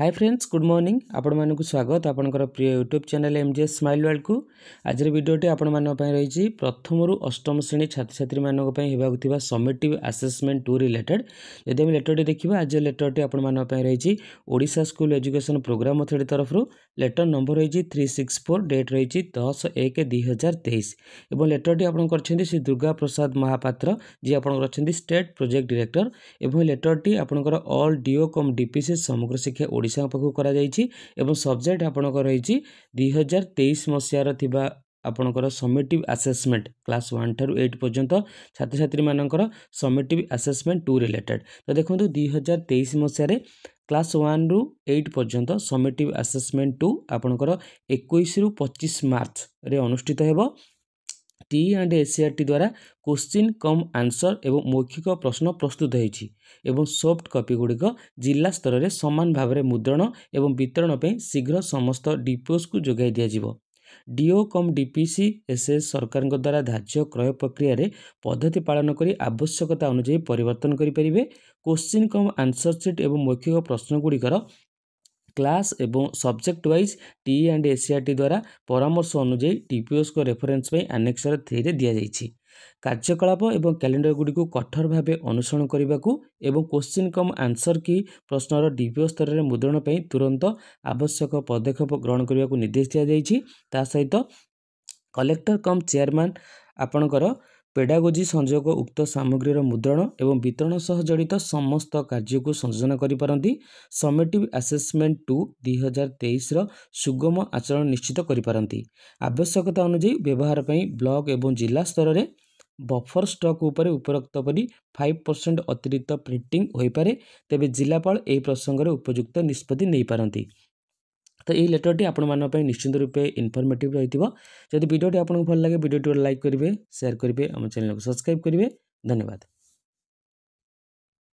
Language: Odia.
হাই ফ্রেন্ডস গুড মর্নিং ଆପଣମାନଙ୍କୁ ସ୍ୱାଗତ ଆପଣଙ୍କର ପ୍ରିୟ YouTube channel M G S smile ୱାର୍ଲଡକୁ ଆଜିର ଭିଡ଼ିଓଟି ଆପଣମାନଙ୍କ ପାଇଁ ରହିଛି ପ୍ରଥମରୁ ଅଷ୍ଟମ ଶ୍ରେଣୀ ଛାତ୍ରଛାତ୍ରୀମାନଙ୍କ ପାଇଁ ହେବାକୁ ଥିବା ସମିଟିଭ୍ ଆସେସମେଣ୍ଟ ଟୁ ରିଲେଟେଡ୍ ଯଦି ଆମେ ଲେଟର୍ଟି ଦେଖିବା ଆଜିର ଲେଟର୍ଟି ଆପଣମାନଙ୍କ ପାଇଁ ରହିଛି Odisha school education programme authority ତରଫରୁ ଲେଟର୍ ନମ୍ବର ରହିଛି ଥ୍ରୀ ସିକ୍ସ ଫୋର୍ ଡେଟ୍ ରହିଛି ଦଶ ଏକ ଦୁଇ ହଜାର ତେଇଶ ଏବଂ ଲେଟର୍ଟି ଆପଣ କରିଛନ୍ତି ଶ୍ରୀ ଦୁର୍ଗା ପ୍ରସାଦ ମହାପାତ୍ର ଯିଏ ଆପଣଙ୍କର ଅଛନ୍ତି ଷ୍ଟେଟ୍ ପ୍ରୋଜେକ୍ଟ ଡିରେକ୍ଟର ଏବଂ ଲେଟର୍ଟି ଆପଣଙ୍କର ଅଲ୍ ଡିଓ କମ୍ ଡିପିସି ସମଗ୍ର ଶିକ୍ଷା ଓଡ଼ିଶାଙ୍କ ପାଖକୁ କରାଯାଇଛି ଏବଂ ସବଜେକ୍ଟ ଆପଣଙ୍କର ରହିଛି ଦୁଇହଜାର ତେଇଶ ମସିହାର ଥିବା ଆପଣଙ୍କର ସମେଟିଭ୍ ଆସେସମେଣ୍ଟ କ୍ଲାସ୍ ୱାନ୍ ଠାରୁ ଏଇଟ୍ ପର୍ଯ୍ୟନ୍ତ ଛାତ୍ରଛାତ୍ରୀମାନଙ୍କର ସମେଟିଭ୍ ଆସେସମେଣ୍ଟ ଟୁ ରିଲେଟେଡ଼୍ ତ ଦେଖନ୍ତୁ ଦୁଇହଜାର ତେଇଶ ମସିହାରେ କ୍ଲାସ୍ ୱାନ୍ରୁ ଏଇଟ୍ ପର୍ଯ୍ୟନ୍ତ ସମେଟିଭ୍ ଆସେସମେଣ୍ଟ ଟୁ ଆପଣଙ୍କର ଏକୋଇଶରୁ ପଚିଶ ମାର୍ଚ୍ଚରେ ଅନୁଷ୍ଠିତ ହେବ ଟି ଆଣ୍ଡ ଏସିଆର୍ଟି ଦ୍ୱାରା କୋଶ୍ଚିନ୍ କମ୍ ଆନ୍ସର୍ ଏବଂ ମୌଖିକ ପ୍ରଶ୍ନ ପ୍ରସ୍ତୁତ ହୋଇଛି ଏବଂ ସଫ୍ଟ କପିଗୁଡ଼ିକ ଜିଲ୍ଲା ସ୍ତରରେ ସମାନ ଭାବରେ ମୁଦ୍ରଣ ଏବଂ ବିତରଣ ପାଇଁ ଶୀଘ୍ର ସମସ୍ତ ଡିପିଓସ୍କୁ ଯୋଗାଇ ଦିଆଯିବ ଡିଓ କମ୍ ଡିପିସି ଏସ୍ଏସ୍ ସରକାରଙ୍କ ଦ୍ୱାରା ଧାର୍ଯ୍ୟ କ୍ରୟ ପ୍ରକ୍ରିୟାରେ ପଦ୍ଧତି ପାଳନ କରି ଆବଶ୍ୟକତା ଅନୁଯାୟୀ ପରିବର୍ତ୍ତନ କରିପାରିବେ କୋଶ୍ଚିନ୍ କମ୍ ଆନ୍ସର୍ ସିଟ୍ ଏବଂ ମୌଖିକ ପ୍ରଶ୍ନଗୁଡ଼ିକର ক্লাস এবং সবজেক্ট ওয়াইজ টি অ্যান্ড এসিআরটি দ্বারা পরামর্শ অনুযায়ী টিপিওসক রেফরেন্স পাই আনেক্সর থ্রিরে দিয়াଯାଇଛି କାର୍ଯ୍ୟକଳାପ ଏବଂ କ୍ୟାଲେଣ୍ଡରଗୁଡ଼ିକୁ କଠୋର ଭାବେ ଅନୁସରଣ କରିବାକୁ ଏବଂ କୋଶ୍ଚିନ୍ କମ୍ ଆନ୍ସର କି ପ୍ରଶ୍ନର ଡିବିଓ ସ୍ତରରେ ମୁଦ୍ରଣ ପାଇଁ ତୁରନ୍ତ ଆବଶ୍ୟକ ପଦକ୍ଷେପ ଗ୍ରହଣ କରିବାକୁ ନିର୍ଦ୍ଦେଶ ଦିଆଯାଇଛି ତା ସହିତ କଲେକ୍ଟର କମ୍ ଚେୟାରମ୍ୟାନ୍ ଆପଣଙ୍କର ପେଡ଼ାଗୋଜି ସଂଯୋଗ ଉକ୍ତ ସାମଗ୍ରୀର ମୁଦ୍ରଣ ଏବଂ ବିତରଣ ସହ ଜଡ଼ିତ ସମସ୍ତ କାର୍ଯ୍ୟକୁ ସଂଯୋଜନା କରିପାରନ୍ତି ସମେଟିଭ୍ ଆସେସମେଣ୍ଟ ଟୁ ଦୁଇ ହଜାର ତେଇଶର ସୁଗମ ଆଚରଣ ନିଶ୍ଚିତ କରିପାରନ୍ତି ଆବଶ୍ୟକତା ଅନୁଯାୟୀ ବ୍ୟବହାର ପାଇଁ ବ୍ଲକ୍ ଏବଂ ଜିଲ୍ଲା ସ୍ତରରେ ବଫର ଷ୍ଟକ୍ ଉପରେ ଉପରୋକ୍ତ ପରି ଫାଇଭ୍ ପରସେଣ୍ଟ ଅତିରିକ୍ତ ପ୍ରିଣ୍ଟିଂ ହୋଇପାରେ ତେବେ ଜିଲ୍ଲାପାଳ ଏହି ପ୍ରସଙ୍ଗରେ ଉପଯୁକ୍ତ ନିଷ୍ପତ୍ତି ନେଇପାରନ୍ତି ତ ଏହି ଲେଟରଟି ଆପଣମାନଙ୍କ ପାଇଁ ନିଶ୍ଚିନ୍ତ ରୂପେ ଇନଫର୍ମେଟିଭ୍ ରହିଥିବ ଯଦି ଭିଡ଼ିଓଟି ଆପଣଙ୍କୁ ଭଲ ଲାଗେ ଭିଡ଼ିଓଟିକୁ ଲାଇକ୍ କରିବେ ସେୟାର କରିବେ ଆମ ଚ୍ୟାନେଲକୁ ସବସ୍କ୍ରାଇବ୍ କରିବେ ଧନ୍ୟବାଦ